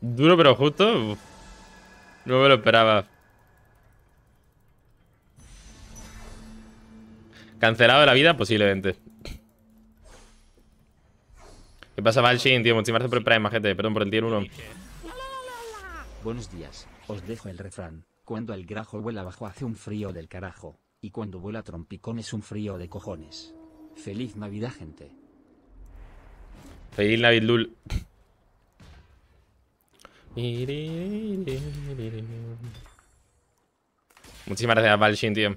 Duro pero justo. No me lo esperaba. Cancelado de la vida, posiblemente. ¿Qué pasa, Valshin, tío? Muchísimas gracias por el Prime, gente Perdón por el tier 1. Buenos días. Os dejo el refrán. Cuando el grajo vuela abajo hace un frío del carajo. Y cuando vuela trompicón es un frío de cojones. Feliz Navidad, gente. Feliz la Muchísimas gracias, Valshin, tío.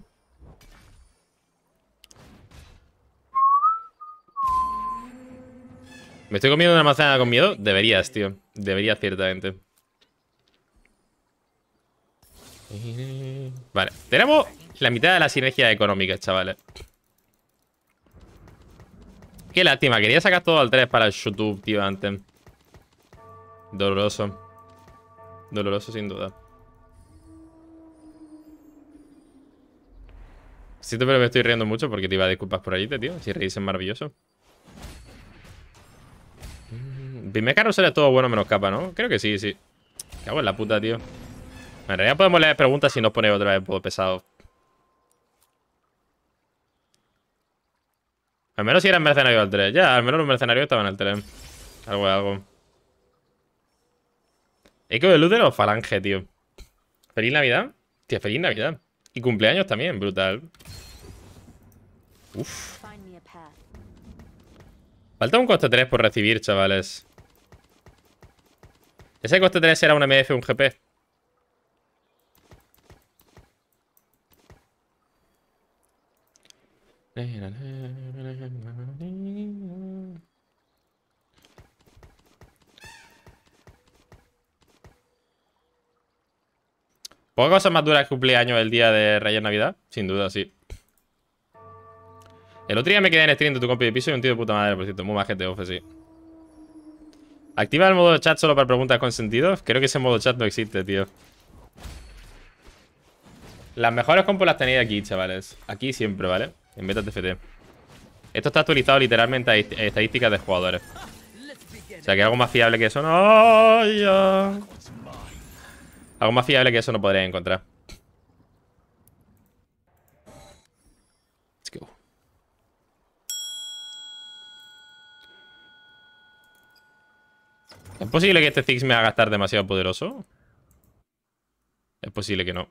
¿Me estoy comiendo una manzana con miedo? Deberías, tío. Deberías, ciertamente. Vale. Tenemos la mitad de la sinergia económica, chavales. Qué lástima, quería sacar todo al 3 para el YouTube, tío, antes. Doloroso. Doloroso sin duda. Siento pero me estoy riendo mucho porque te iba a disculpas por allí, tío. Si reís es maravilloso. Mm, primer caro es todo bueno menos capa, ¿no? Creo que sí, sí. Cago en la puta, tío. En realidad podemos leer preguntas si nos pone otra vez por pesado. Al menos si eran mercenario al 3. Ya, al menos los mercenarios estaban al 3. Algo de algo. Eco de luz de los falange, tío. Feliz Navidad. Tío, feliz Navidad. Y cumpleaños también, brutal. Uf. Falta un coste 3 por recibir, chavales. ¿Ese coste 3 era un MF un GP? ¿Puedo cosas más duras que cumpleaños el día de Reyes Navidad? Sin duda, sí. El otro día me quedé en stream de tu compi de piso y un tío de puta madre, por cierto. Muy majete, ofe, sí. ¿Activa el modo chat solo para preguntas con sentido? Creo que ese modo chat no existe, tío. Las mejores compos las tenéis aquí, chavales. Aquí siempre, ¿vale? En beta TFT. Esto está actualizado literalmente a estadísticas de jugadores. O sea que algo más fiable que eso no... Algo más fiable que eso no podréis encontrar. ¿Es posible que este Ziggs me haga estar demasiado poderoso? Es posible que no.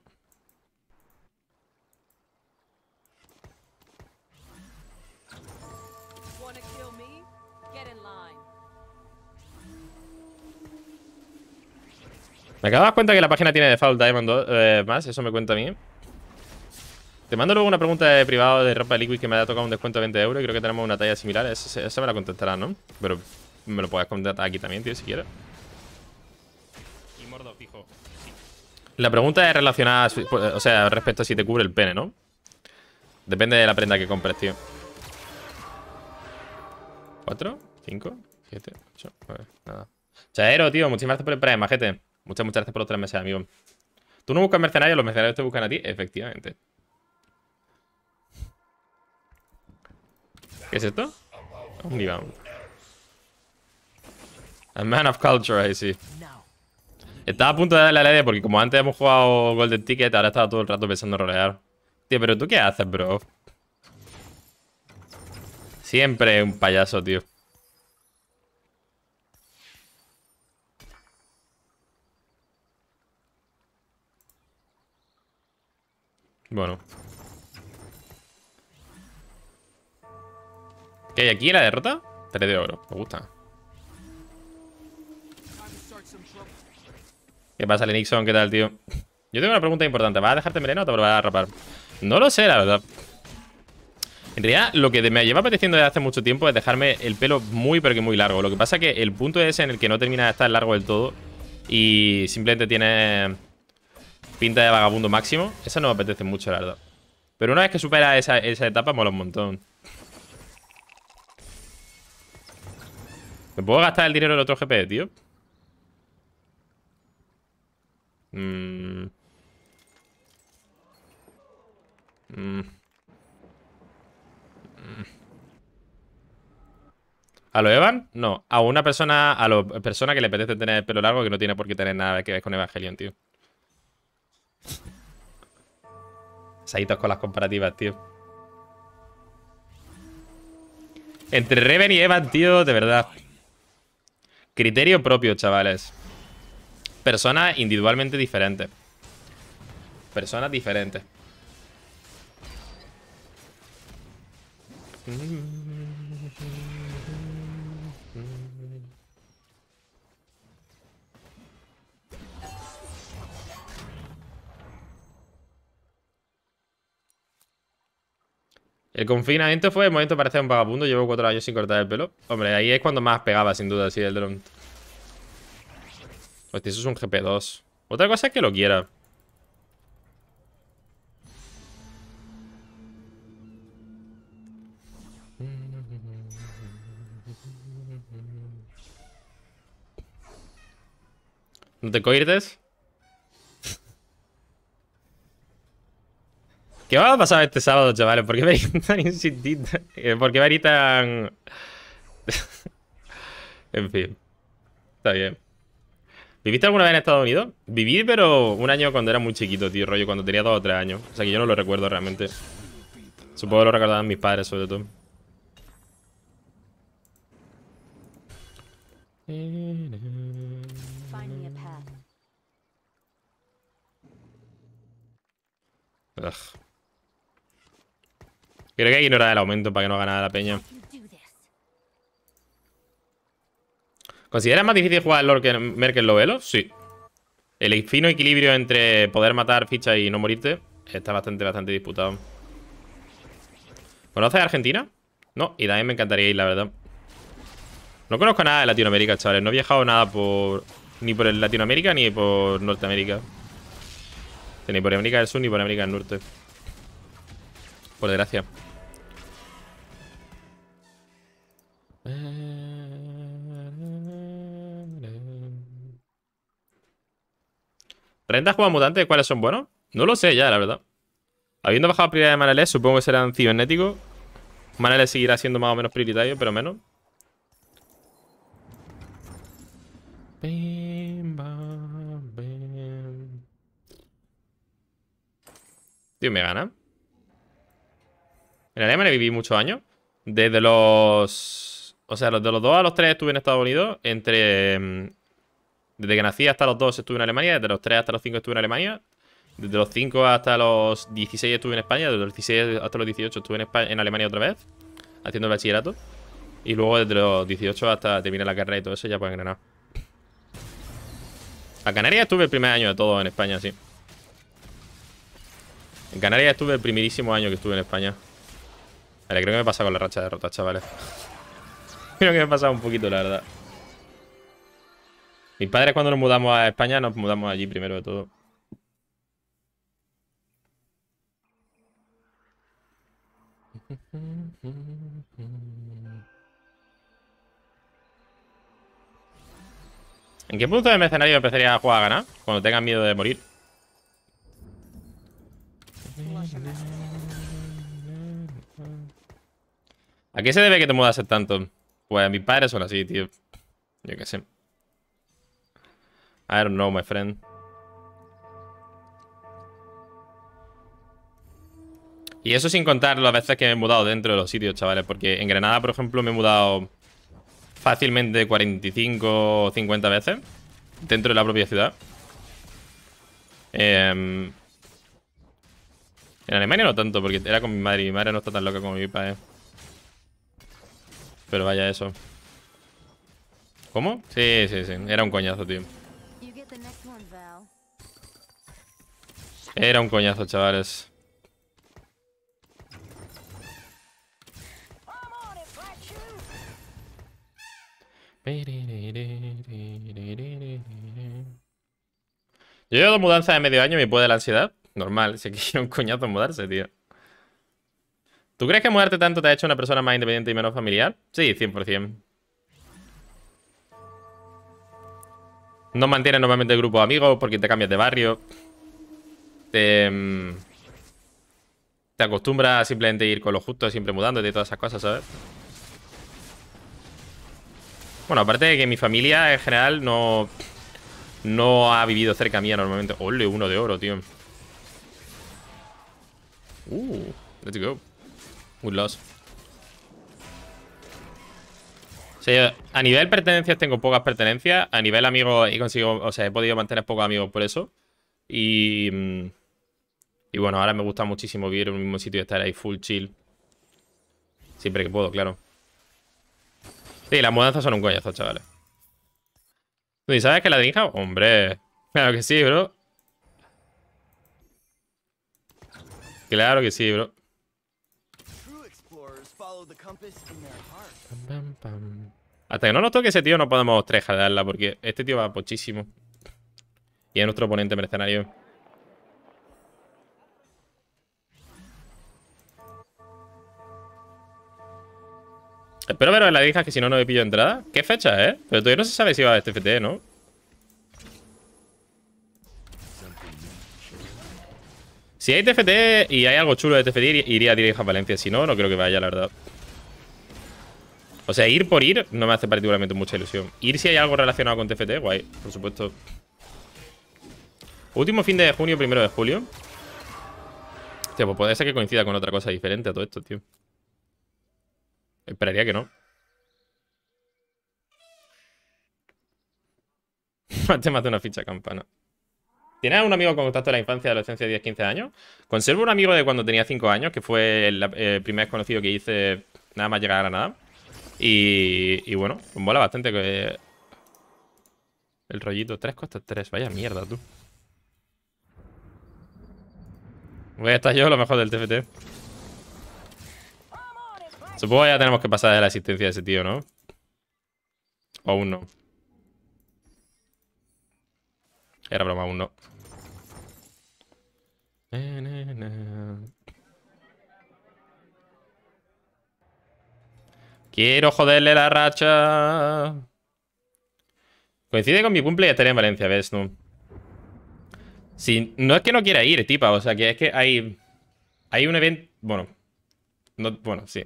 Me acabas de cuenta que la página tiene default Diamond eh, más, eso me cuenta a mí. Te mando luego una pregunta de privado de ropa liquid que me ha tocado un descuento de 20 euros. Creo que tenemos una talla similar. Esa, me la contestarás, ¿no? Pero me lo puedes contestar aquí también, tío, si quieres. Y mordo, fijo. La pregunta es relacionada, o sea, respecto a si te cubre el pene, ¿no? Depende de la prenda que compres, tío. 4, 5, 7, 8, nada. Chaero, tío, muchísimas gracias por el premio, majete. Muchas, muchas gracias por otra tres meses, amigo. Tú no buscas mercenarios, los mercenarios te buscan a ti, efectivamente. ¿Qué es esto? Un divan. A man of culture, ahí sí. Estaba a punto de darle a la idea porque como antes hemos jugado Golden Ticket, ahora estaba todo el rato pensando en rolear. Tío, pero ¿tú qué haces, bro? Siempre un payaso, tío. Bueno. ¿Qué hay aquí la derrota? 3 de oro, me gusta. ¿Qué pasa, Lenixon? ¿Qué tal, tío? Yo tengo una pregunta importante. ¿Vas a dejarte melena o te vas a rapar? No lo sé, la verdad. En realidad, lo que me lleva apeteciendo desde hace mucho tiempo es dejarme el pelo muy, pero que muy largo. Lo que pasa es que el punto es en el que no termina de estar largo del todo y simplemente tiene Pinta de vagabundo máximo. Esa no me apetece mucho, la verdad. Pero una vez que supera esa, etapa, mola un montón. ¿Me puedo gastar el dinero del otro GP, tío? Mmm... ¿A lo Evan? No, a una persona, a la persona que le apetece tener el pelo largo que no tiene por qué tener nada que ver con Evangelion, tío. Saitos con las comparativas, tío. Entre Reven y Evan, tío, de verdad. Criterio propio, chavales. Personas individualmente diferentes. Personas diferentes. Mm. El confinamiento fue el momento para hacer un vagabundo. Llevo cuatro años sin cortar el pelo. Hombre, ahí es cuando más pegaba, sin duda, sí, el drone. Hostia, eso es un GP2. Otra cosa es que lo quiera. ¿No te coirtes? ¿Qué va a pasar este sábado, chavales? ¿Por qué me insistiendo? Eh, ¿Por qué me tan...? en fin. Está bien. ¿Viviste alguna vez en Estados Unidos? Viví, pero un año cuando era muy chiquito, tío, rollo, cuando tenía dos o tres años. O sea que yo no lo recuerdo realmente. Supongo que lo recordaban mis padres, sobre todo. Ugh. Creo que hay que ignorar el aumento para que no ganara la peña. ¿Consideras más difícil jugar Lord que Merkel Lovelo? Sí. El fino equilibrio entre poder matar fichas y no morirte está bastante, bastante disputado. ¿Conoces Argentina? No, y también me encantaría ir, la verdad. No conozco nada de Latinoamérica, chavales. No he viajado nada por... Ni por Latinoamérica ni por Norteamérica. Ni por América del Sur ni por América del Norte. Por desgracia. 30 como mutantes, cuáles son buenos? No lo sé ya, la verdad. Habiendo bajado prioridad de Manelé, supongo que serán cibernéticos. Manales seguirá siendo más o menos prioritario, pero menos. Tío, me gana. En Alemania viví muchos años. Desde los... O sea, de los dos a los tres estuve en Estados Unidos. Entre mm, desde que nací hasta los 2 estuve en Alemania, desde los 3 hasta los 5 estuve en Alemania, desde los 5 hasta los 16 estuve en España, desde los 16 hasta los 18 estuve en, Alemania otra vez, haciendo el bachillerato. Y luego desde los 18 hasta terminar la carrera y todo eso ya pues en Granada. A Canarias estuve el primer año de todo en España, sí. En Canarias estuve el primerísimo año que estuve en España. Vale, creo que me he pasado con la racha de derrotas, chavales. creo que me he pasado un poquito, la verdad. Mis padres cuando nos mudamos a España nos mudamos allí primero de todo. ¿En qué punto de mercenario empezaría a jugar a ganar? Cuando tengan miedo de morir. ¿A qué se debe que te mudas tanto? Pues mis padres son así, tío. Yo qué sé. I don't know, my friend. Y eso sin contar las veces que me he mudado dentro de los sitios, chavales. Porque en Granada, por ejemplo, me he mudado fácilmente 45 o 50 veces dentro de la propia ciudad. Em, en Alemania no tanto, porque era con mi madre y mi madre no está tan loca como mi padre. Pero vaya eso. ¿Cómo? Sí, sí, sí. Era un coñazo, tío. Era un coñazo, chavales. Yo llevo mudanza de medio año y me puede la ansiedad. Normal, si era un coñazo mudarse, tío. ¿Tú crees que mudarte tanto te ha hecho una persona más independiente y menos familiar? Sí, 100%. No mantienes normalmente el grupo de amigos porque te cambias de barrio. Este, mm, te, acostumbra acostumbras a simplemente ir con lo justo, siempre mudándote y todas esas cosas, ¿sabes? Bueno, aparte de que mi familia en general no, no ha vivido cerca mía normalmente. Ole, uno de oro, tío. Uh, let's go. Good loss. O sea, a nivel pertenencias tengo pocas pertenencias. A nivel amigos he consigo... o sea, he podido mantener pocos amigos por eso. Y... Mm, y bueno, ahora me gusta muchísimo vivir en un mismo sitio y estar ahí full chill. Siempre que puedo, claro. Sí, las mudanzas son un coñazo, chavales. ¿Y sabes que la hija? Hombre, claro que sí, bro. Claro que sí, bro. Hasta que no nos toque ese tío no podemos trejarla porque este tío va pochísimo. Y es nuestro oponente mercenario. Espero veros en la hija que si no, no me pillo entrada. ¿Qué fecha eh? Pero todavía no se sabe si va a este FT, e, ¿no? Si hay TFT y hay algo chulo de TFT, iría directo a Valencia. Si no, no creo que vaya, la verdad. O sea, ir por ir no me hace particularmente mucha ilusión. Ir si hay algo relacionado con TFT, guay, por supuesto. Último fin de junio, primero de julio. Hostia, pues puede ser que coincida con otra cosa diferente a todo esto, tío. Esperaría que no. Te mata una ficha campana. ¿Tienes un amigo con contacto de la infancia, adolescencia, 10, 15 años? Conservo un amigo de cuando tenía 5 años, que fue el, primer desconocido que hice nada más llegar a Granada. Y, y bueno, pues mola bastante que... El rollito 3 costa 3. Vaya mierda, tú. Voy a estar yo lo mejor del TFT. Supongo que ya tenemos que pasar de la asistencia de ese tío, ¿no? O uno. no. Era broma, aún no. Quiero joderle la racha. Coincide con mi cumple y estaré en Valencia, ¿ves? No. Si, no es que no quiera ir, tipa. O sea, que es que hay... Hay un evento... Bueno. bueno, sí.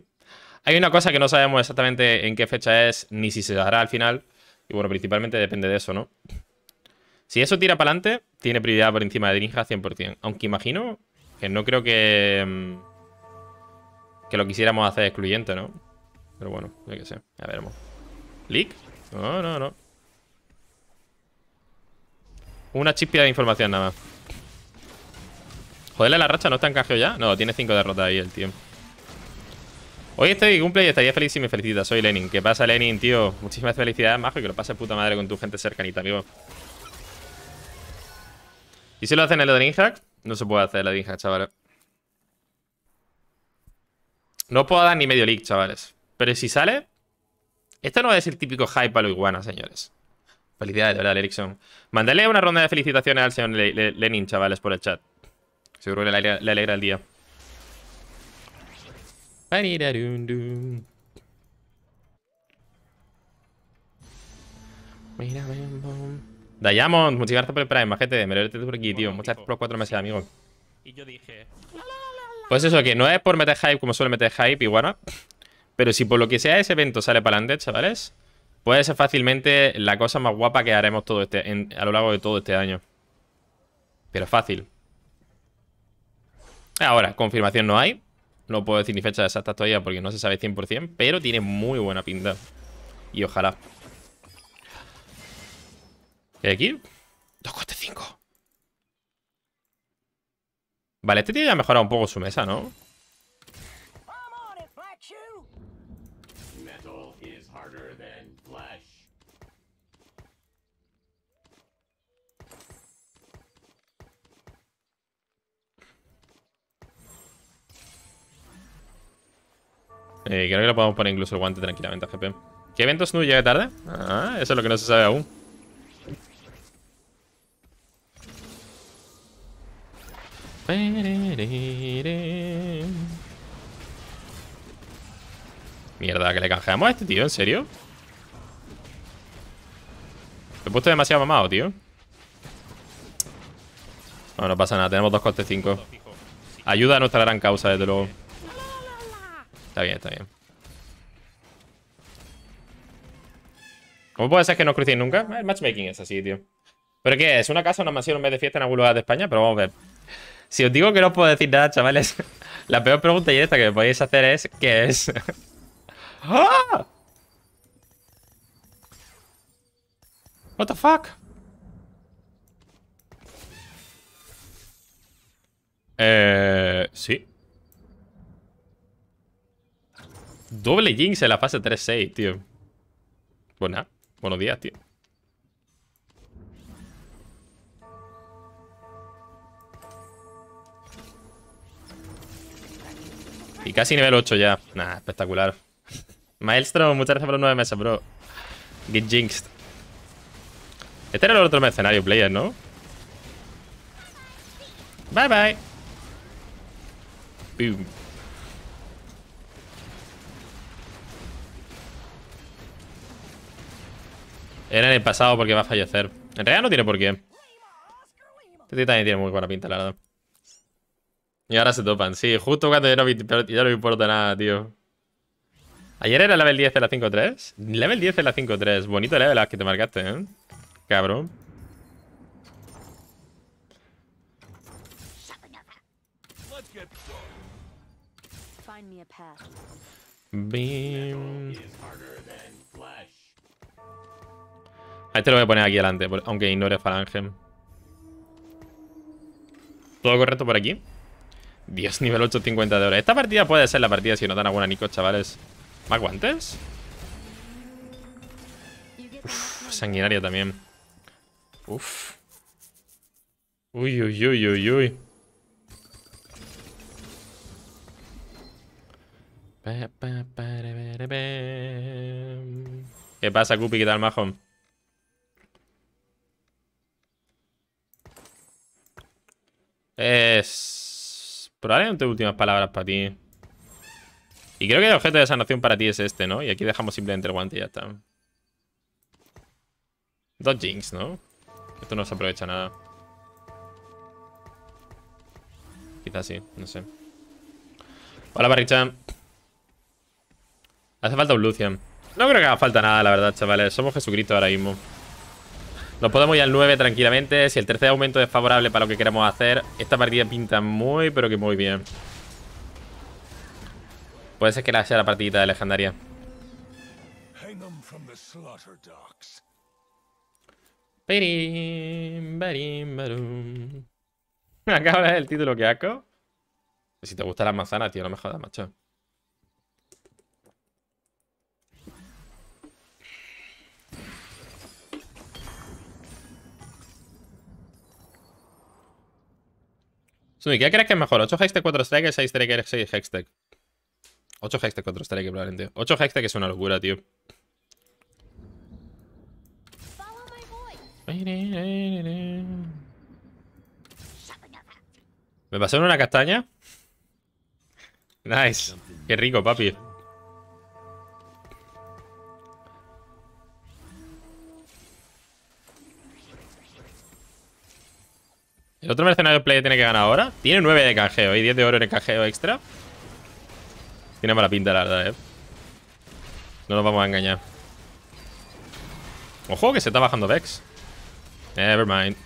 Hay una cosa que no sabemos exactamente en qué fecha es, ni si se dará al final. Y bueno, principalmente depende de eso, ¿no? Si eso tira para adelante, tiene prioridad por encima de Drinja 100%. Aunque imagino que no creo que... Mm, que lo quisiéramos hacer excluyente, ¿no? Pero bueno, ya que sé. Ya veremos. ¿Leak? No, no, no. Una chispia de información nada más. Joderle la racha, ¿no está encajeo ya? No, tiene 5 derrotas ahí el tío. Hoy estoy cumple y estaría feliz si me felicitas. Soy Lenin. ¿Qué pasa, Lenin, tío? Muchísimas felicidades, majo, que lo pases puta madre con tu gente cercanita, amigo. ¿Y si lo hacen en el de No se puede hacer en el de chaval. chavales. No puedo dar ni medio leak, chavales. Pero si sale... Esto no va a el típico hype a lo iguana, señores. Felicidades, de verdad, Erickson. Mandale una ronda de felicitaciones al señor Lenin, chavales, por el chat. Seguro que le, le alegra el día. Diamond, muchas gracias por el Prime, gente. por aquí, tío. Muchas gracias por los cuatro meses, amigo. Y Pues eso, que no es por meter hype como suele meter hype, Y bueno, Pero si por lo que sea ese evento sale para adelante, chavales, puede ser fácilmente la cosa más guapa que haremos todo este, a lo largo de todo este año. Pero fácil. Ahora, confirmación no hay. No puedo decir ni fecha exacta todavía porque no se sabe 100%, pero tiene muy buena pinta. Y ojalá. ¿Qué hay aquí? 5. Vale, este tío ya ha mejorado un poco su mesa, ¿no? Metal is harder than flesh. Eh, creo que lo podemos poner incluso el guante tranquilamente a GP. ¿Qué evento no llega tarde? Ah, eso es lo que no se sabe aún. Mierda, que le canjeamos a este tío, ¿en serio? Me he puesto demasiado mamado, tío. No, no pasa nada, tenemos dos costes 5. Ayuda a nuestra gran causa, desde luego. Está bien, está bien. ¿Cómo puede ser que no crucéis nunca? El matchmaking es así, tío. ¿Pero qué? ¿Es una casa, una mansión, un mes de fiesta en algún lugar de España? Pero vamos a ver. Si os digo que no os puedo decir nada, chavales, la peor pregunta y esta que me podéis hacer es ¿qué es? ¡Ah! What the fuck? Eh, sí. Doble jinx en la fase 3-6, tío. Pues nada, buenos días, tío. Y casi nivel 8 ya. Nah, espectacular. Maelstrom, muchas gracias por los 9 meses, bro. Get jinxed. Este era el otro mercenario player, ¿no? Bye, bye. Boom. Era en el pasado porque va a fallecer. En realidad no tiene por qué. Este también tiene muy buena pinta, la verdad. Y ahora se topan. Sí, justo cuando ya no, ya no importa nada, tío. Ayer era level 10 de la 5-3. Level 10 de la 5-3. Bonito level que te marcaste, ¿eh? Cabrón. Beam. A este lo voy a poner aquí adelante, aunque ignore Falángen. ¿Todo correcto por aquí? Dios, nivel 850 de oro. Esta partida puede ser la partida si no dan buena Nico, chavales. ¿Más guantes? Uf, también. Uf. Uy, uy, uy, uy, uy. ¿Qué pasa, Cupi? ¿Qué tal, majón? Es... Probablemente últimas palabras para ti. Y creo que el objeto de sanación para ti es este, ¿no? Y aquí dejamos simplemente el guante y ya está. Dos Jinx, ¿no? Esto no se aprovecha nada. Quizás sí, no sé. Hola, Barrichan. Hace falta un Lucian. No creo que haga falta nada, la verdad, chavales. Somos Jesucristo ahora mismo. Nos podemos ir al 9 tranquilamente. Si el tercer aumento es favorable para lo que queremos hacer, esta partida pinta muy, pero que muy bien. Puede ser que la sea la partidita de legendaria. Acaba el título que hago. Si te gustan las manzanas, tío, no me jodas, macho. ¿qué crees que es mejor? ¿8 Hextech 4 Strike 6 Striker 6 Hextech? 8 Hextech 4 Strike probablemente. 8 Hextech es una locura, tío. ¿Me pasaron una castaña? Nice. Qué rico, papi. ¿El otro mercenario player tiene que ganar ahora? Tiene 9 de cajeo y 10 de oro en el canjeo extra. Tiene mala pinta, la verdad, eh. No nos vamos a engañar. Ojo, que se está bajando Vex. Never mind.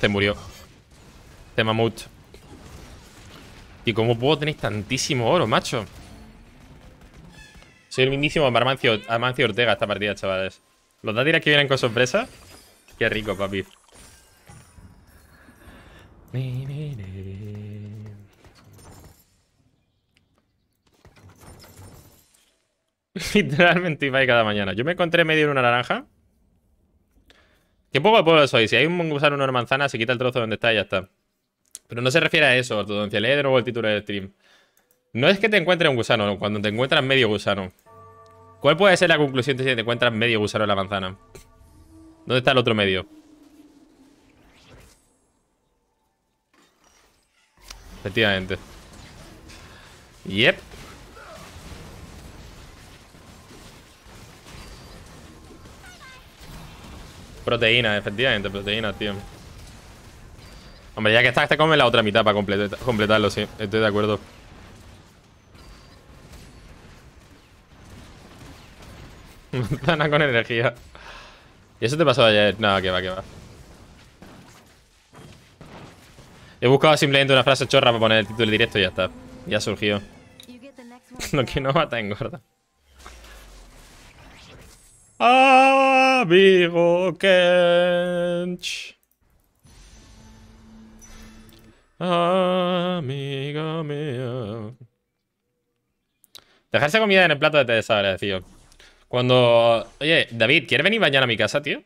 Se murió. Se mamut. ¿Y cómo puedo tener tantísimo oro, macho? Soy el mismísimo Amancio, Ortega esta partida, chavales. Los dátiles que vienen con sorpresa. Qué rico, papi. Literalmente iba ahí cada mañana. Yo me encontré medio en una naranja. Qué poco de pueblo soy. Si hay un gusano en una manzana, se quita el trozo donde está y ya está. Pero no se refiere a eso, ortodoncia. Lee de nuevo el título del stream. No es que te encuentre un gusano, cuando te encuentras medio gusano. ¿Cuál puede ser la conclusión de si te encuentras medio gusano en la manzana? ¿Dónde está el otro medio? Efectivamente. Yep. Proteína, efectivamente, proteína, tío. Hombre, ya que estás, te comes la otra mitad para completarlo, sí. Estoy de acuerdo. Manzana con energía. ¿Y eso te pasó ayer? No, que va, que va. He buscado simplemente una frase chorra para poner el título directo y ya está. Ya surgió. Lo que no mata engorda. Amigo Kench. Amiga mía. Dejarse comida en el plato de te de tío? Cuando... Oye, David, ¿quieres venir mañana a mi casa, tío?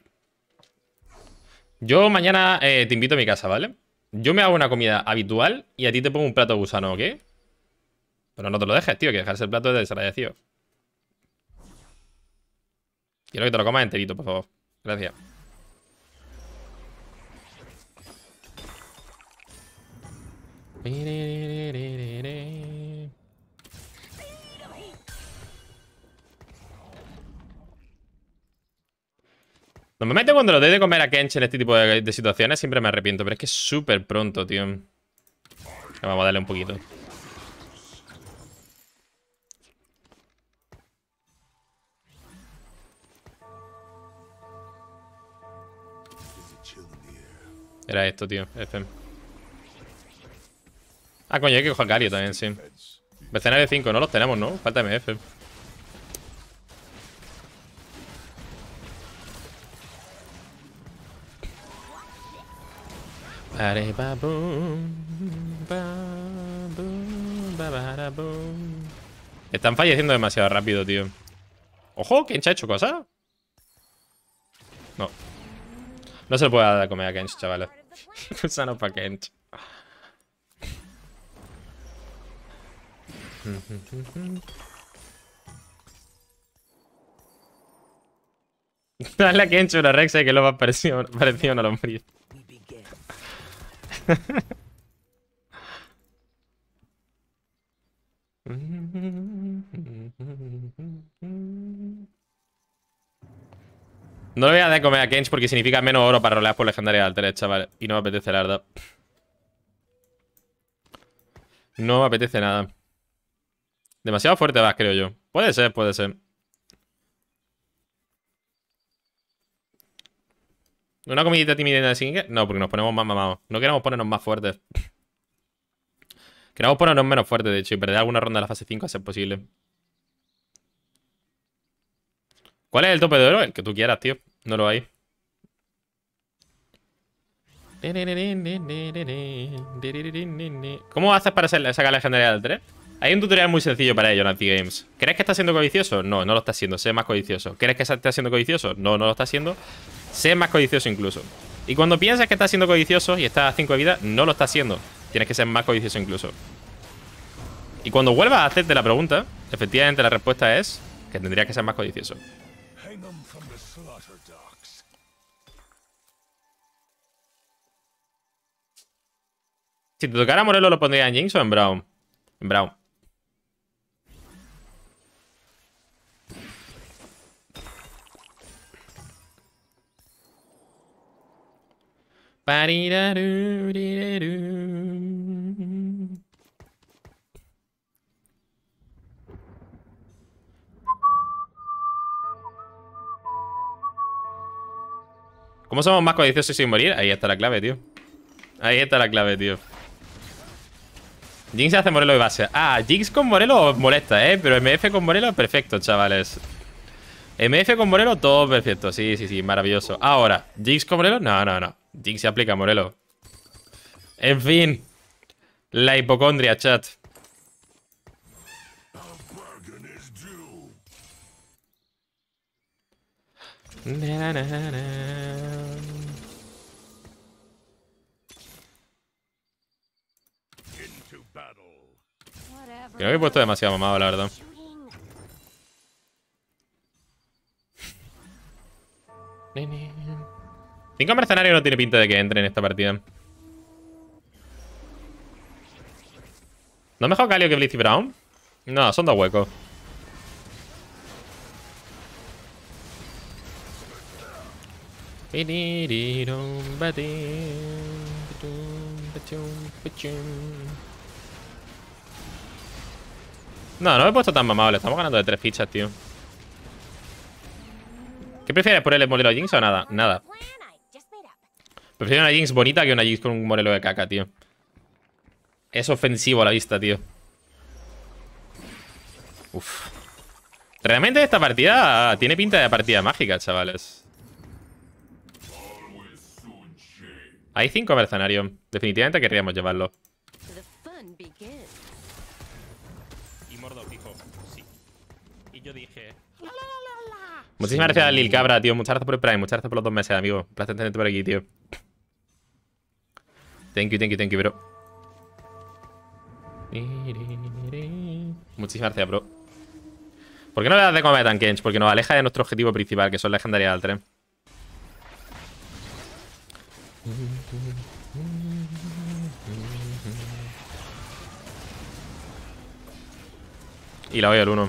Yo mañana eh, te invito a mi casa, ¿vale? Yo me hago una comida habitual y a ti te pongo un plato de gusano, ¿ok? Pero no te lo dejes, tío, que dejarse el plato es desagradecido. Quiero que te lo comas enterito, por favor. Gracias. Normalmente cuando lo doy de comer a Kench en este tipo de, situaciones siempre me arrepiento, pero es que es súper pronto, tío. Vamos a darle un poquito. Era esto, tío. FM. Ah, coño, hay que coger Gario también, sí. Mercenario 5, no los tenemos, ¿no? Falta MF. Están falleciendo demasiado rápido, tío. ¡Ojo! ¿Kench ha hecho cosa? No. No se lo puede dar de comer a Kench, chavales. sano para Kench. Dale a Kench una rexa eh, que lo va parecido, parecido una lombriz. No le voy a dar de comer a Kench porque significa menos oro para rolear por legendaria legendarias 3, chaval. Y no me apetece, la verdad. No me apetece nada. Demasiado fuerte vas, creo yo. Puede ser, puede ser. Una comidita tímida de Singer? No, porque nos ponemos más mamados. No queremos ponernos más fuertes. queremos ponernos menos fuertes, de hecho, y perder alguna ronda de la fase 5 a ser posible. ¿Cuál es el tope de oro? El que tú quieras, tío. No lo hay. ¿Cómo haces para sacar la legendaria del 3? Hay un tutorial muy sencillo para ello en games ¿Crees que está siendo codicioso? No, no lo está siendo. Sé más codicioso. ¿Crees que está siendo codicioso? No, no lo está siendo. Sé más codicioso incluso. Y cuando piensas que estás siendo codicioso y estás a 5 de vida, no lo estás siendo. Tienes que ser más codicioso incluso. Y cuando vuelvas a hacerte la pregunta, efectivamente la respuesta es que tendría que ser más codicioso. Si te tocara Morelo, ¿lo pondría en Jinx o en Brown? En Brown. ¿Cómo somos más codiciosos sin morir? Ahí está la clave, tío. Ahí está la clave, tío. Jinx hace Morelo de base. Ah, Jinx con Morelo molesta, ¿eh? Pero MF con Morelo, perfecto, chavales. MF con Morelo, todo perfecto. Sí, sí, sí, maravilloso. Ahora, Jinx con Morelo, no, no, no. Jinx se aplica, Morelo. En fin. La hipocondria, chat. he puesto demasiado mamado, la verdad. Cinco mercenarios no tiene pinta de que entre en esta partida. ¿No mejor Galio que Blitz y Brown? No, son dos huecos. No, no me he puesto tan mamable. Estamos ganando de tres fichas, tío. ¿Qué prefieres? ¿Ponerle modelo Jinx o nada? Nada. Prefiero una Jinx bonita que una Jinx con un morelo de caca, tío. Es ofensivo a la vista, tío. Uf. Realmente esta partida tiene pinta de partida mágica, chavales. Hay cinco mercenarios. Definitivamente querríamos llevarlo. Y mordo sí. Y yo dije... Muchísimas gracias, a Lil Cabra, tío. Muchas gracias por el Prime. Muchas gracias por los dos meses, amigo. Un placer por aquí, tío. Thank you, thank you, thank you, bro. Muchísimas gracias, bro. ¿Por qué no le das de comer a Tankens? Porque nos aleja de nuestro objetivo principal, que son legendarias del tren. Y la voy al 1.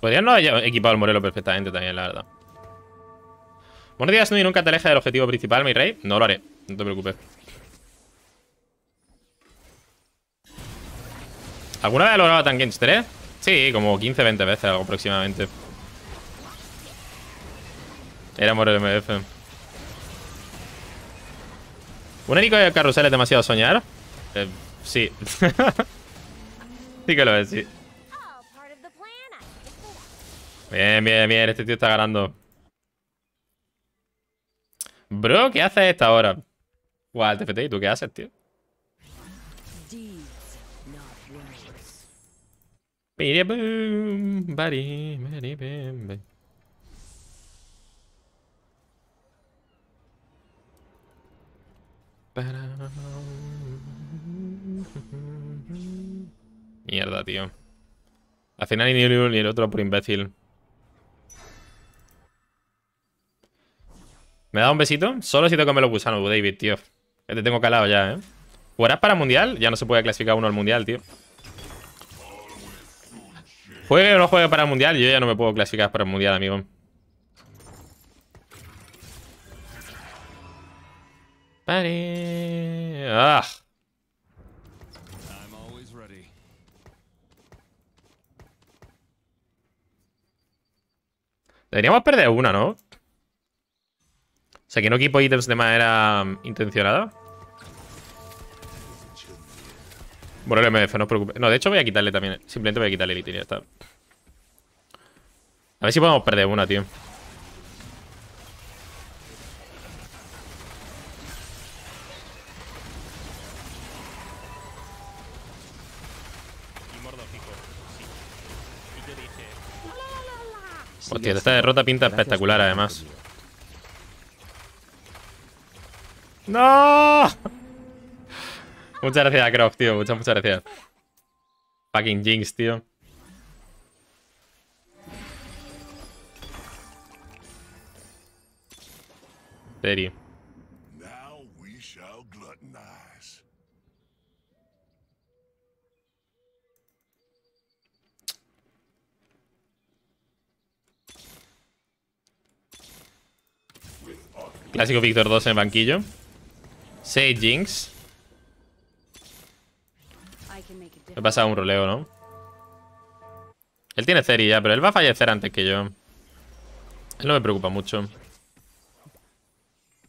Podrían no haber equipado el Morelo perfectamente también, la verdad. Buenos días, no nunca te alejas del objetivo principal, mi rey. No lo haré, no te preocupes. ¿Alguna vez he logrado Tankens 3? Eh? Sí, como 15, 20 veces, algo aproximadamente. Era Morelo MF. ¿Un erico de carrusel es demasiado soñar? Eh, Sí. sí que lo es, sí. Bien, bien, bien. Este tío está ganando. Bro, ¿qué haces esta hora? Guau, TFT, ¿y tú qué haces, tío? Para Mierda, tío. Al final ni uno ni el otro por imbécil. ¿Me da un besito? Solo si me los gusanos, David, tío. Que te tengo calado ya, ¿eh? ¿Jugarás para Mundial? Ya no se puede clasificar uno al Mundial, tío. Juegue o no juegue para Mundial, yo ya no me puedo clasificar para el Mundial, amigo. Pare. ¡Ah! Deberíamos perder una, ¿no? O sea, que no equipo ítems de manera mm, intencionada. Bueno, el MF, no se preocupe No, de hecho voy a quitarle también. Simplemente voy a quitarle el ítem ya está. A ver si podemos perder una, tío. Hostia, esta derrota pinta espectacular además. ¡No! muchas gracias, Croft, tío. Muchas, muchas gracias. Fucking Jinx, tío. Serio. Clásico Víctor 2 en banquillo. Sage Jinx. Me pasa un roleo, ¿no? Él tiene Ceri ya, pero él va a fallecer antes que yo. Él no me preocupa mucho.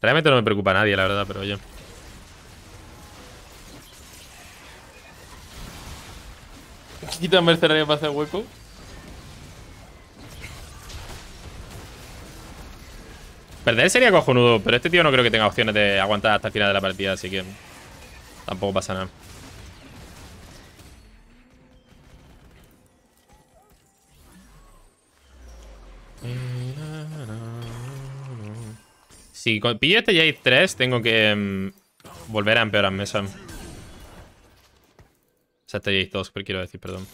Realmente no me preocupa nadie, la verdad, pero oye. Quita mercenario para hacer hueco. Perder sería cojonudo, pero este tío no creo que tenga opciones de aguantar hasta el final de la partida, así que tampoco pasa nada. Si pillo este Jade 3, tengo que mm, volver a empeorar mesa. O sea, este Jade 2, quiero decir, perdón.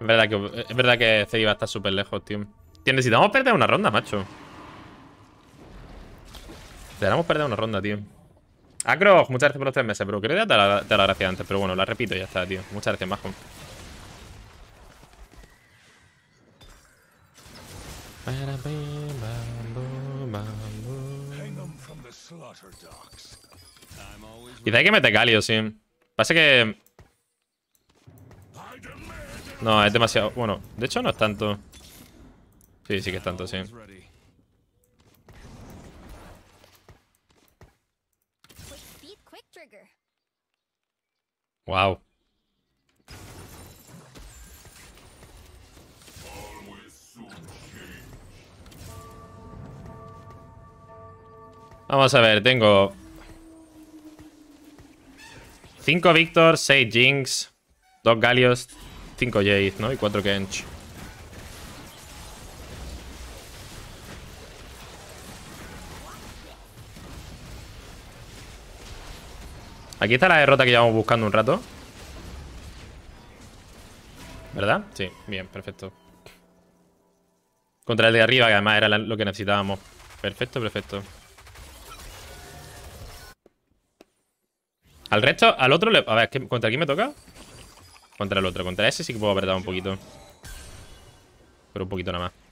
Es verdad que, es iba a estar súper lejos, tío. Tío, necesitamos perder una ronda, macho. Necesitamos perder una ronda, tío. Acrog, muchas gracias por los tres meses, Pero Creo que te la, la gracia antes, pero bueno, la repito y ya está, tío. Muchas gracias, Majo. Quizá hay que meter Galio, sí. Pasa que no, es demasiado... Bueno, de hecho no es tanto. Sí, sí que es tanto, sí. Wow. Vamos a ver, tengo... 5 Víctor, 6 Jinx, 2 Galios, 5 Jade, ¿no? Y 4 Kench. Aquí está la derrota que llevamos buscando un rato. ¿Verdad? Sí, bien, perfecto. Contra el de arriba, que además era lo que necesitábamos. Perfecto, perfecto. Al resto, al otro le... A ver, ¿contra quién me toca? Contra el otro. Contra ese sí que puedo apretar un poquito. Pero un poquito nada más.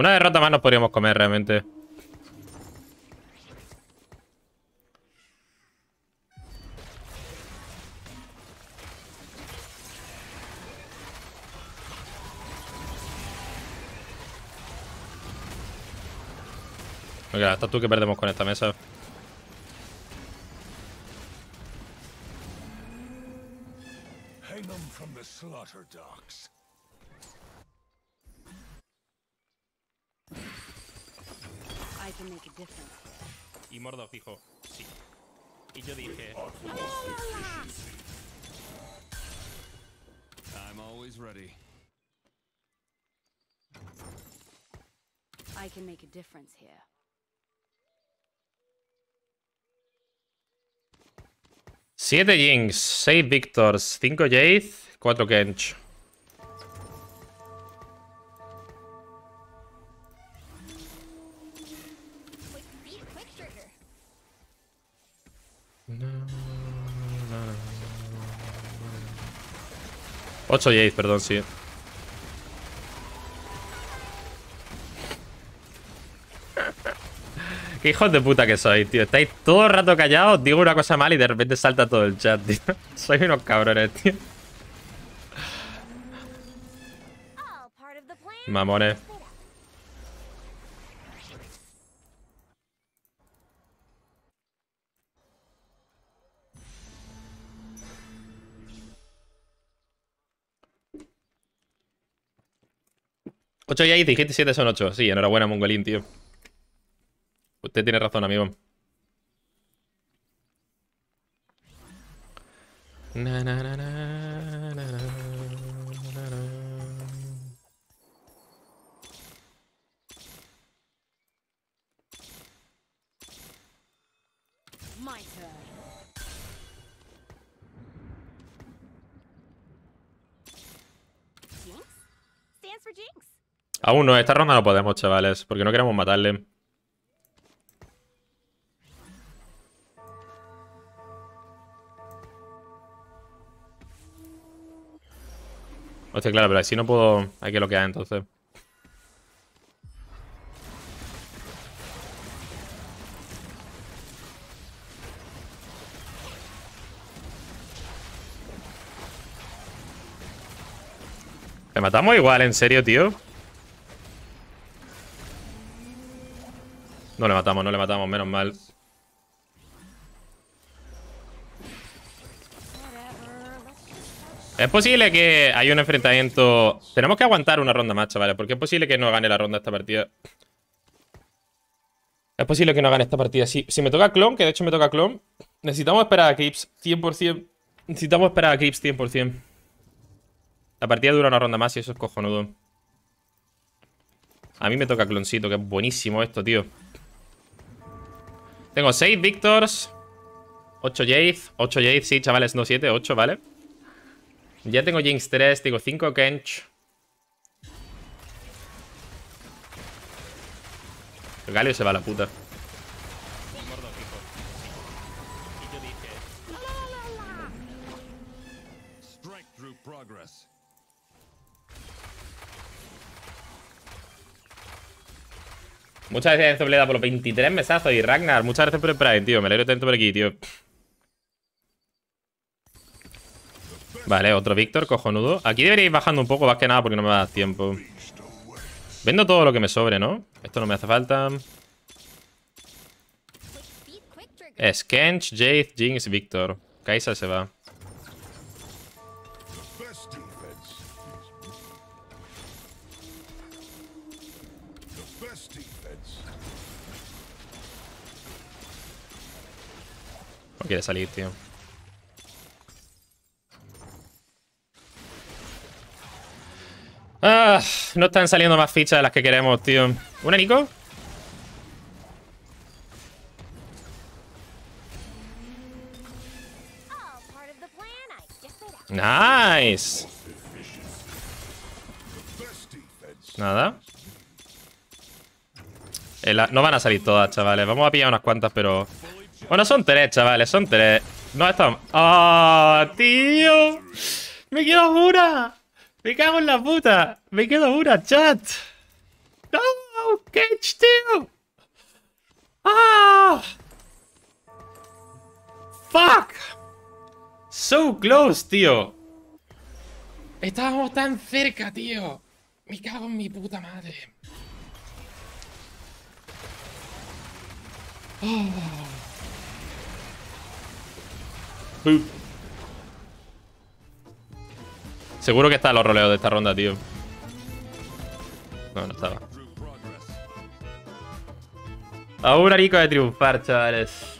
Una derrota más nos podríamos comer realmente. Oiga, hasta tú que perdemos con esta mesa. Hang them from the slaughter docks. Mierda, fijo. Y yo dije. 7 ah, Jinx, 6 Victors, 5 Jace, 4 Kennx. 8 y perdón, sí. Qué hijos de puta que sois, tío. Estáis todo el rato callados, digo una cosa mal y de repente salta todo el chat, tío. Sois unos cabrones, tío. Mamones. 8 y ahí dijiste 7 son 8. Sí, enhorabuena, Mongolín, tío. Usted tiene razón, amigo. Na, na, na, na. Aún no, esta ronda no podemos, chavales, porque no queremos matarle. Hostia, claro, pero así no puedo... Hay que bloquear entonces. Te matamos igual, en serio, tío. No le matamos, no le matamos, menos mal. Es posible que haya un enfrentamiento... Tenemos que aguantar una ronda más, chavales, porque es posible que no gane la ronda esta partida. Es posible que no gane esta partida. Si, si me toca clon, que de hecho me toca clon, necesitamos esperar a Clips 100%. Necesitamos esperar a Clips 100%. La partida dura una ronda más y eso es cojonudo. A mí me toca cloncito, que es buenísimo esto, tío. Tengo 6 Victors, 8 Jade, 8 Jade, sí, chavales, no 7, 8, ¿vale? Ya tengo Jinx 3, tengo 5 Kench. Galio se va a la puta. Muchas gracias, Enzo por los 23 mesazos. Y Ragnar, muchas gracias por el Prime, tío. Me alegro tanto por aquí, tío. Vale, otro Víctor, cojonudo. Aquí debería ir bajando un poco, más que nada, porque no me va a dar tiempo. Vendo todo lo que me sobre, ¿no? Esto no me hace falta. Skench, Jade, Jinx, Victor. Kaisa se va. quiere salir, tío. Ah, no están saliendo más fichas de las que queremos, tío. Un Nico? Nice. Nada. Eh, no van a salir todas, chavales. Vamos a pillar unas cuantas, pero... Bueno, son tres, chavales, son tres. No estamos. ¡Ah, tío! ¡Me quedo una! ¡Me cago en la puta! ¡Me quedo una, chat! ¡No! ¡Cage, tío! ¡Ah! ¡Fuck! So close, tío. Estábamos tan cerca, tío. Me cago en mi puta madre. Oh. Seguro que está los roleos de esta ronda, tío. No, no estaba. un rico de triunfar, chavales.